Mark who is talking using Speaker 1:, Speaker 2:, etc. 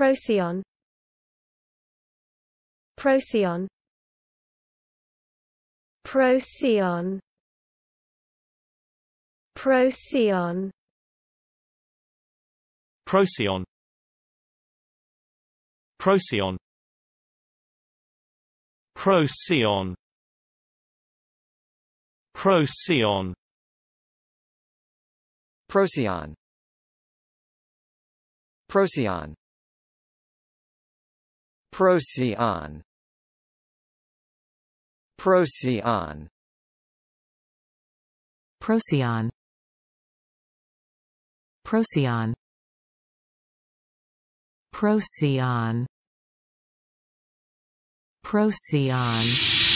Speaker 1: Procyon Procyon Procyon Procyon Procyon Procyon Procyon Procyon Procyon Procyon Procyon Procyon Procyon Procyon Procyon
Speaker 2: Procyon